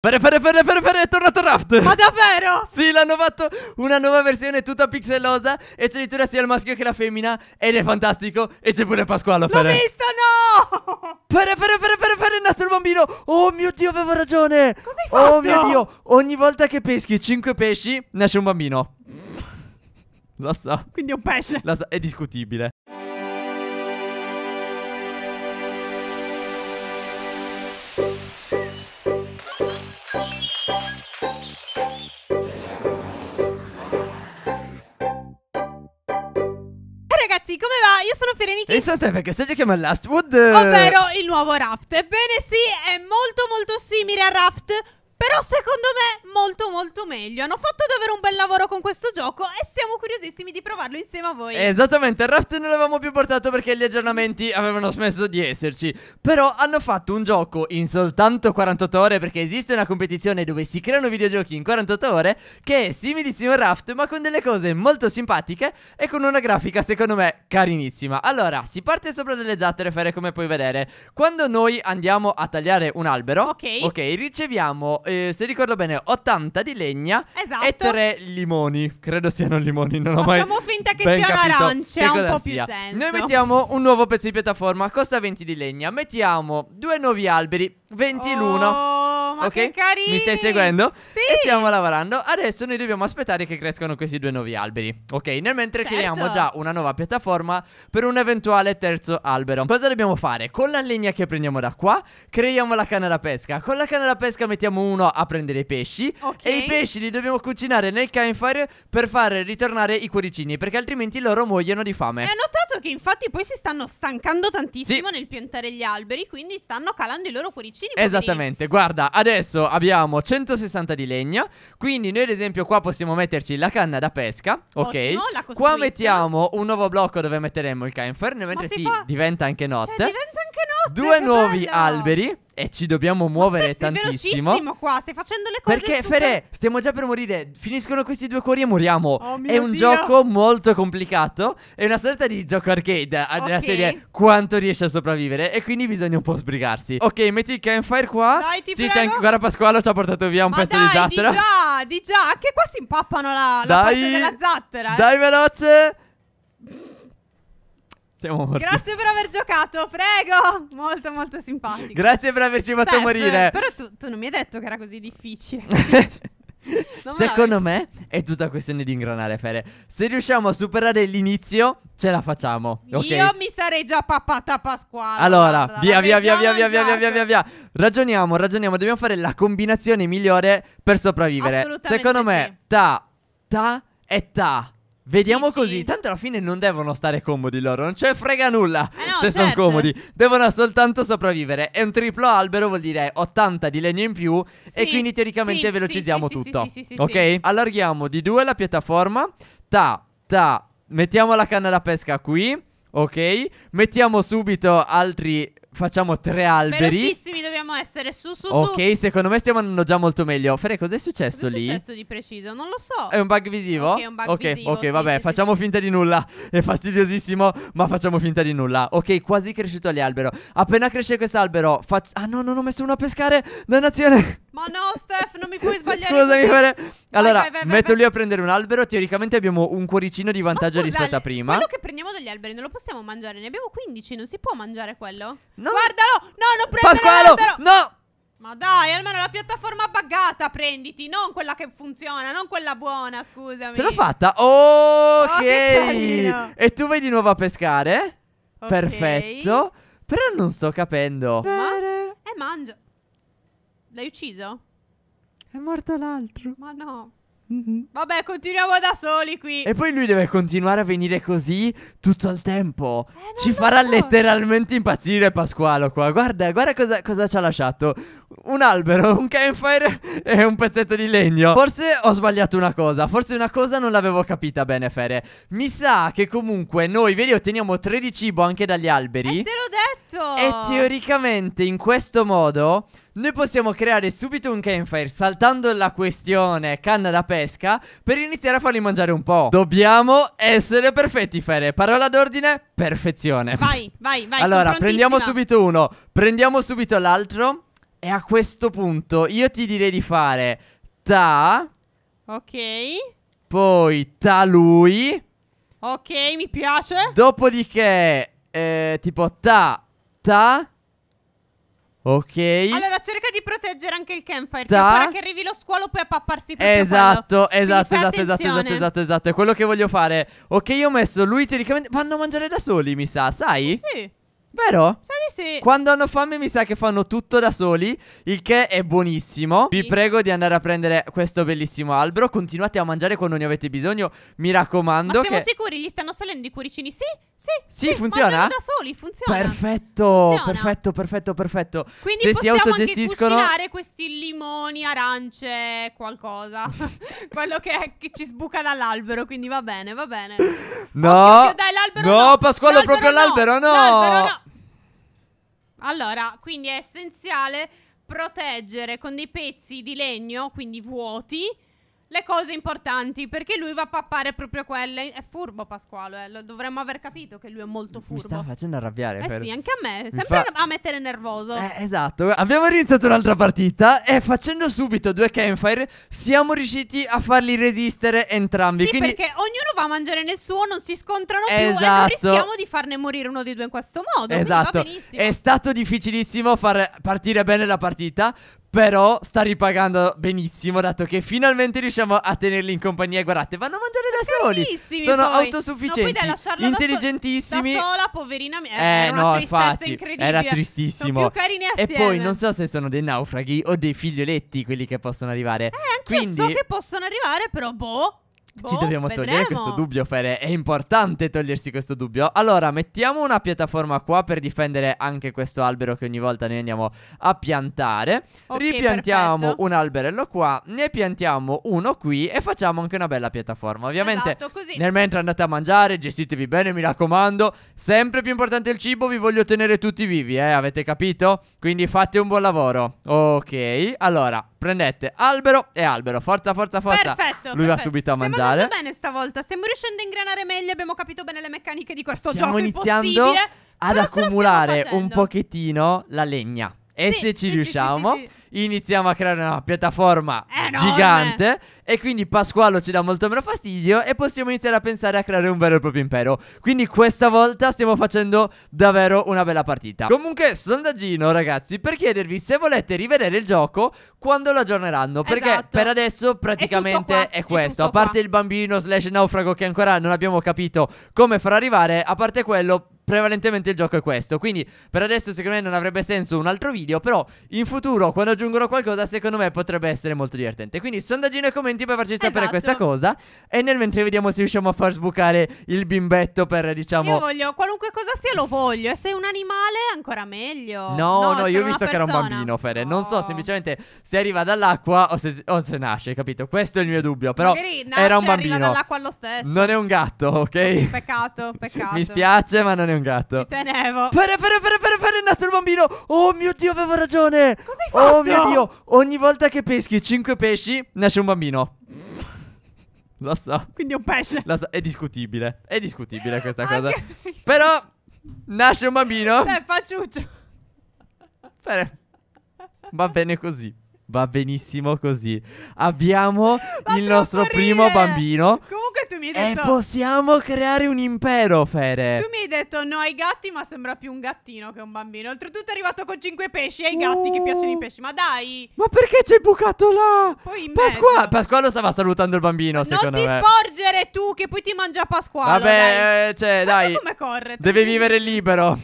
Fare, fare, fare, fare, fare, è tornato Raft! Ma davvero? Sì, l'hanno fatto una nuova versione tutta pixelosa e c'è addirittura sia il maschio che la femmina ed è fantastico e c'è pure Pasquale. L'ho visto, no! Fare, fare, fare, fare, fare, è nato il bambino! Oh mio Dio, avevo ragione! Cosa hai oh fatto? Oh mio Dio, ogni volta che peschi 5 pesci nasce un bambino. Lo so. Quindi è un pesce. Lo so, è discutibile. io sono Fereniki. E state perché stai chiamando Lastwood? Eh, Ovvero il nuovo Raft. Ebbene sì, è molto molto simile a Raft però secondo me molto molto meglio. Hanno fatto davvero un bel lavoro con questo gioco e siamo curiosissimi di provarlo insieme a voi. Esattamente, il raft non l'avevamo più portato perché gli aggiornamenti avevano smesso di esserci. Però hanno fatto un gioco in soltanto 48 ore perché esiste una competizione dove si creano videogiochi in 48 ore che è similissimo al raft ma con delle cose molto simpatiche e con una grafica secondo me carinissima. Allora, si parte sopra delle zattere fare come puoi vedere. Quando noi andiamo a tagliare un albero, ok, okay riceviamo eh, se ricordo bene, 80 di legna esatto. e 3 limoni. Credo siano limoni, non ho Facciamo mai Facciamo finta che siano arance, ha un po' sia. più senso. Noi mettiamo un nuovo pezzo di piattaforma, costa 20 di legna. Mettiamo due nuovi alberi, 20 oh. l'uno ma okay? che carino! Mi stai seguendo? Sì! E stiamo lavorando. Adesso noi dobbiamo aspettare che crescano questi due nuovi alberi. Ok, nel mentre certo. creiamo già una nuova piattaforma per un eventuale terzo albero. Cosa dobbiamo fare? Con la legna che prendiamo da qua, creiamo la canna da pesca. Con la canna da pesca mettiamo uno a prendere i pesci. Ok. E i pesci li dobbiamo cucinare nel campfire per far ritornare i cuoricini, perché altrimenti loro muoiono di fame. E ho notato che infatti poi si stanno stancando tantissimo sì. nel piantare gli alberi, quindi stanno calando i loro cuoricini. Esattamente, poverini. guarda, adesso adesso abbiamo 160 di legna. Quindi noi ad esempio qua possiamo metterci la canna da pesca. Ok. Ottimo, qua mettiamo un nuovo blocco dove metteremo il campfire. Mentre si, si fa... diventa anche notte. Cioè, diventa due nuovi bello. alberi e ci dobbiamo muovere stai, tantissimo. qua, stai facendo le cose Perché super... Fere, stiamo già per morire. Finiscono questi due cuori e moriamo. Oh, è un Dio. gioco molto complicato, è una sorta di gioco arcade eh, okay. della serie quanto riesce a sopravvivere e quindi bisogna un po' sbrigarsi. Ok, metti il campfire qua. Dai, ti sì, prego. C'è guarda Pasquale ci ha portato via un Ma pezzo dai, di zattera. Di già, di già, anche qua si impappano la, la dai, parte della zattera. Eh. Dai veloce. Siamo morti. Grazie per aver giocato, prego. Molto, molto simpatico. Grazie per averci fatto Steph, morire. Però tu, tu, non mi hai detto che era così difficile. Secondo me è tutta questione di ingranare, Fere. Se riusciamo a superare l'inizio, ce la facciamo. Okay? Io mi sarei già pappata a Pasquale. Allora, via, via, via, via, via, via, via, via, via, via. Ragioniamo, ragioniamo. Dobbiamo fare la combinazione migliore per sopravvivere. Secondo me, sì. ta, ta e ta. Vediamo Dici? così, tanto alla fine non devono stare comodi loro, non ce frega nulla eh no, se certo. sono comodi, devono soltanto sopravvivere. E un triplo albero vuol dire 80 di legno in più sì, e quindi teoricamente sì, velocizziamo sì, tutto. ok? Allarghiamo di due la piattaforma, ta, ta, mettiamo la canna da pesca qui. Ok, mettiamo subito altri Facciamo tre alberi. Velocissimi dobbiamo essere. Su, su, Ok, su. secondo me stiamo andando già molto meglio. Fre, cos'è successo Cos lì? Cos'è successo di preciso? Non lo so. È un bug visivo? Ok, è un bug okay, visivo. Ok, sì, vabbè, sì, facciamo sì. finta di nulla. È fastidiosissimo, ma facciamo finta di nulla. Ok, quasi cresciuto alberi. Appena cresce quest'albero, faccio... Ah no, non ho messo uno a pescare. Dannazione. Ma no, Steph, non mi puoi sbagliare. Scusami, Fre. Allora, vai, vai, vai, metto vai. lì a prendere un albero. Teoricamente abbiamo un cuoricino di vantaggio scusa, rispetto a prima. Quello che prendiamo dagli alberi non lo possiamo mangiare. Ne abbiamo 15, non si può mangiare quello. No. Guardalo! No, non prendere Pasqualo! No! Ma dai, almeno la piattaforma buggata prenditi, non quella che funziona, non quella buona, scusami. Ce l'ho fatta? Ok! Oh, e tu vai di nuovo a pescare? Okay. Perfetto. Però non sto capendo. Ma? Eh, mangia. L'hai ucciso? È morto l'altro. Ma no. Mm-hmm. Vabbè, continuiamo da soli qui. E poi lui deve continuare a venire così tutto il tempo. Eh, Ci farà so. letteralmente impazzire Pasquale qua. Guarda, guarda cosa, cosa ci ha lasciato un albero, un campfire e un pezzetto di legno. Forse ho sbagliato una cosa, forse una cosa non l'avevo capita bene, Fere. Mi sa che comunque noi, vedi, otteniamo tre di cibo anche dagli alberi. E eh, te l'ho detto! E teoricamente in questo modo... Noi possiamo creare subito un campfire saltando la questione canna da pesca per iniziare a farli mangiare un po'. Dobbiamo essere perfetti, Fere. Parola d'ordine, perfezione. Vai, vai, vai. Allora, prendiamo subito uno, prendiamo subito l'altro. E a questo punto io ti direi di fare ta. Ok. Poi ta lui. Ok, mi piace. Dopodiché, eh, tipo ta, ta. Ok. Allora cerca di proteggere anche il campfire. Ta. che arrivi lo squalo poi a papparsi proprio Esatto, quello. esatto, esatto, esatto, esatto, esatto, esatto, esatto. È quello che voglio fare. Ok, io ho messo lui teoricamente. Vanno a mangiare da soli, mi sa, sai? Sì. Vero? Sai di sì. Quando hanno fame mi sa che fanno tutto da soli, il che è buonissimo. Sì. Vi prego di andare a prendere questo bellissimo albero. Continuate a mangiare quando ne avete bisogno, mi raccomando. Ma siamo che... sicuri? Gli stanno salendo i cuoricini? Sì, sì. Sì, sì funziona. Mangiano da soli, funziona. Perfetto, funziona. perfetto, perfetto, perfetto. Quindi Se possiamo si autogestiscono... anche cucinare questi limoni, arance, qualcosa. Quello che, è, che ci sbuca dall'albero, quindi va bene, va bene. No, occhio, dai, l'albero no, no. Pasquale, proprio l'albero no. L'albero no. Allora, quindi è essenziale proteggere con dei pezzi di legno, quindi vuoti, le cose importanti perché lui va a pappare proprio quelle. È furbo Pasquale, eh. lo dovremmo aver capito che lui è molto furbo. Mi sta facendo arrabbiare. Eh per... sì, anche a me, sempre fa... a mettere nervoso. Eh, esatto, abbiamo iniziato un'altra partita e facendo subito due campfire siamo riusciti a farli resistere entrambi. Sì, quindi... perché ognuno va a mangiare nel suo, non si scontrano esatto. più e non esatto. rischiamo di farne morire uno dei due in questo modo. Esatto, è stato difficilissimo far partire bene la partita però sta ripagando benissimo, dato che finalmente riusciamo a tenerli in compagnia. Guardate, vanno a mangiare da soli. Sono poi. autosufficienti. No, intelligentissimi. Da, so- da sola, poverina mia. Eh, era no, infatti. Era tristissimo. Sono più carini assieme. E poi non so se sono dei naufraghi o dei figlioletti quelli che possono arrivare. Eh, anche Quindi... so che possono arrivare, però boh. Ci boh, dobbiamo vedremo. togliere questo dubbio, Fere. È importante togliersi questo dubbio. Allora, mettiamo una piattaforma qua per difendere anche questo albero che ogni volta noi andiamo a piantare. Okay, Ripiantiamo perfetto. un alberello qua, ne piantiamo uno qui e facciamo anche una bella piattaforma. Ovviamente, esatto, nel mentre andate a mangiare, gestitevi bene, mi raccomando. Sempre più importante il cibo, vi voglio tenere tutti vivi, eh, avete capito? Quindi fate un buon lavoro. Ok, allora, prendete albero e albero. Forza, forza, forza. Perfetto. Lui perfetto. va subito a Stiamo mangiare. Stiamo bene stavolta. Stiamo riuscendo a ingranare meglio. Abbiamo capito bene le meccaniche di questo Stiamo gioco. Stiamo iniziando ad accumulare un pochettino la legna. E sì, se ci sì, riusciamo. Sì, iniziamo a creare una piattaforma Enorme. gigante e quindi Pasquallo ci dà molto meno fastidio e possiamo iniziare a pensare a creare un vero e proprio impero. Quindi questa volta stiamo facendo davvero una bella partita. Comunque, sondaggino ragazzi per chiedervi se volete rivedere il gioco quando lo aggiorneranno perché esatto. per adesso praticamente è, è questo, è a parte qua. il bambino slash naufrago che ancora non abbiamo capito come far arrivare, a parte quello prevalentemente il gioco è questo. Quindi per adesso secondo me non avrebbe senso un altro video, però in futuro quando aggiungono qualcosa secondo me potrebbe essere molto divertente. Quindi sondaggino e commenti per farci sapere esatto. questa cosa e nel mentre vediamo se riusciamo a far sbucare il bimbetto per diciamo... Io voglio qualunque cosa sia lo voglio e se è un animale ancora meglio. No, no, no io ho visto che era un bambino Fede, no. non so semplicemente se arriva dall'acqua o se, o se, nasce, capito? Questo è il mio dubbio, però nasce, era un bambino. Arriva dall'acqua lo stesso. Non è un gatto, ok? Peccato, peccato. Mi spiace ma non è un un gatto. Ci tenevo. Pere, pere, pere, pere, pere, è nato il bambino. Oh mio Dio, avevo ragione. Cosa hai fatto? Oh mio Dio, ogni volta che peschi 5 pesci, nasce un bambino. Lo so. Quindi è un pesce. Lo so. È discutibile. È discutibile questa cosa. Però nasce un bambino. Eh, facciuccio. Pere. Va bene così. Va benissimo così. Abbiamo il nostro ridere. primo bambino. Comunque tu mi hai detto... E possiamo creare un impero, Fere. Tu mi hai detto no ai gatti, ma sembra più un gattino che un bambino. Oltretutto è arrivato con cinque pesci ai gatti oh. che piacciono i uh. pesci. Ma dai! Ma perché c'è bucato là? Poi Pasqua... Pasquale stava salutando il bambino, ma secondo me. Non ti sporgere tu, che poi ti mangia Pasquale. Vabbè, dai. Eh, cioè, dai. Ma come corre. Deve vivere libero.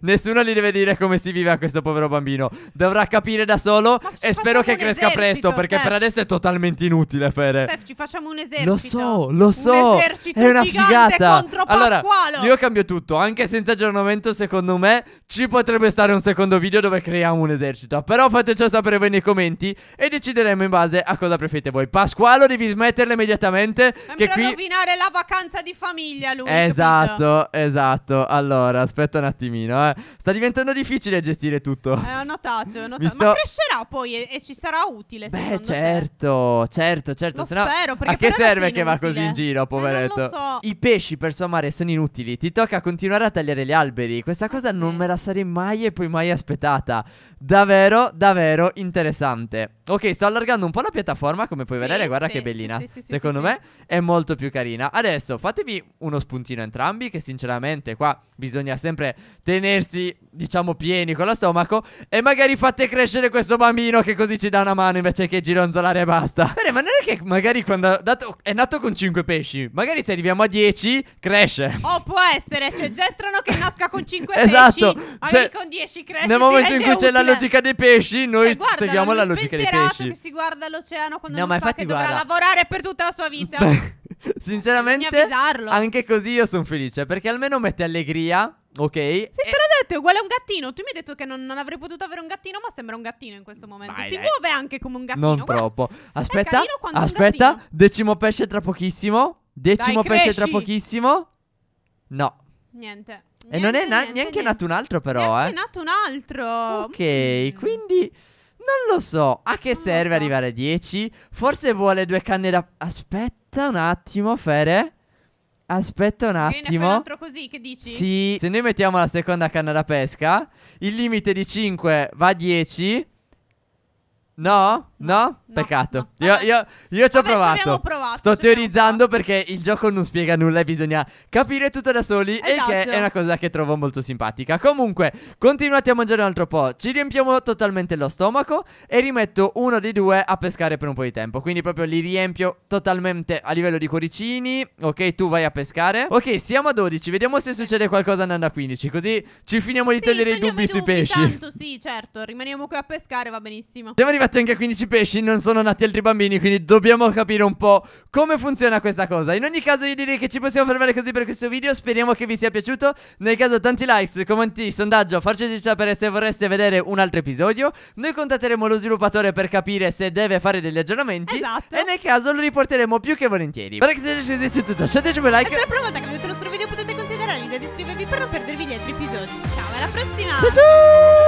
Nessuno gli deve dire come si vive a questo povero bambino. Dovrà capire da solo. e spero che cresca esercito, presto. Steph. Perché per adesso è totalmente inutile, Fede. Steph, ci facciamo un esercito. Lo so, lo so. Un esercito è una figata. Contro allora, Pasqualo. io cambio tutto. Anche senza aggiornamento, secondo me, ci potrebbe stare un secondo video dove creiamo un esercito. Però fatecelo sapere voi nei commenti. E decideremo in base a cosa preferite voi. Pasqualo, devi smetterla immediatamente. Sembra che qui... rovinare la vacanza di famiglia, lui. Esatto, capito? esatto. Allora, aspetta un attimino pochino, eh. Sta diventando difficile gestire tutto. Eh, ho notato, ho notato. Sto... Ma crescerà poi e, e, ci sarà utile, Beh, certo, te. certo, certo. certo lo spero, perché A che serve che va così in giro, eh, poveretto? Eh, so. I pesci per sua mare sono inutili. Ti tocca continuare a tagliare gli alberi. Questa eh, cosa sì. non me la sarei mai e poi mai aspettata. Davvero, davvero interessante. Ok, sto allargando un po' la piattaforma, come puoi sì, vedere, guarda sì, che bellina. Sì, Secondo me è molto più carina. Adesso fatevi uno spuntino entrambi, che sinceramente qua bisogna sempre tenersi, diciamo, pieni con lo stomaco. E magari fate crescere questo bambino che così ci dà una mano invece che gironzolare e basta. Bene, ma non è che magari quando dato, è nato con 5 pesci, magari se arriviamo a 10 cresce. Oh, può essere, cioè già è strano che nasca con 5 esatto, pesci. Esatto. Cioè, con 10 cresce. Nel momento in cui c'è la logica dei pesci, noi eh, guarda, seguiamo la logica dei pesci pesci. che si guarda l'oceano quando no, non ma sa che guarda. dovrà lavorare per tutta la sua vita. Sinceramente, anche così io sono felice perché almeno mette allegria, ok? Sì, e... te l'ho detto, è uguale a un gattino. Tu mi hai detto che non, non, avrei potuto avere un gattino, ma sembra un gattino in questo momento. Vai, si dai. muove anche come un gattino. Non Guarda, troppo. Aspetta, aspetta, decimo pesce tra pochissimo. Decimo dai, pesce tra pochissimo. No. Niente. Niente, e non è na niente, neanche niente. nato un altro, però. Neanche eh. è nato un altro. Ok, mm. quindi. Non lo so. A che non serve so. arrivare a 10? Forse vuole due canne da... Aspetta un attimo, Fere. Aspetta un attimo. Viene altro così, che dici? Sì. Se noi mettiamo la seconda canna da pesca, il limite di 5 va a 10. No? No? no Peccato. No. Io, io, io, ci ho Vabbè, provato. Ci provato. Sto teorizzando perché il gioco non spiega nulla e bisogna capire tutto da soli. Esatto. E che esatto. è una cosa che trovo molto simpatica. Comunque, continuate a mangiare un altro po'. Ci riempiamo totalmente lo stomaco. E rimetto uno dei due a pescare per un po' di tempo. Quindi proprio li riempio totalmente a livello di cuoricini. Ok, tu vai a pescare. Ok, siamo a 12. Vediamo se succede qualcosa andando a 15. Così ci finiamo di sì, togliere i dubbi sui dubbi, pesci. Tanto sì, certo. Rimaniamo qui a pescare, va benissimo. Siamo arrivati anche a 15 pesci pesci non sono nati altri bambini, quindi dobbiamo capire un po' come funziona questa cosa. In ogni caso io direi che ci possiamo fermare così per questo video, speriamo che vi sia piaciuto. Nel caso tanti likes, commenti, sondaggio, farci sapere se vorreste vedere un altro episodio. Noi contatteremo lo sviluppatore per capire se deve fare degli aggiornamenti. Esatto. E nel caso lo riporteremo più che volentieri. Per che se ne è tutto, scendetemi like. E se la prima volta che vedete il nostro video potete considerare l'idea di iscrivervi per non perdervi gli altri episodi. Ciao, alla prossima! Ciao ciao!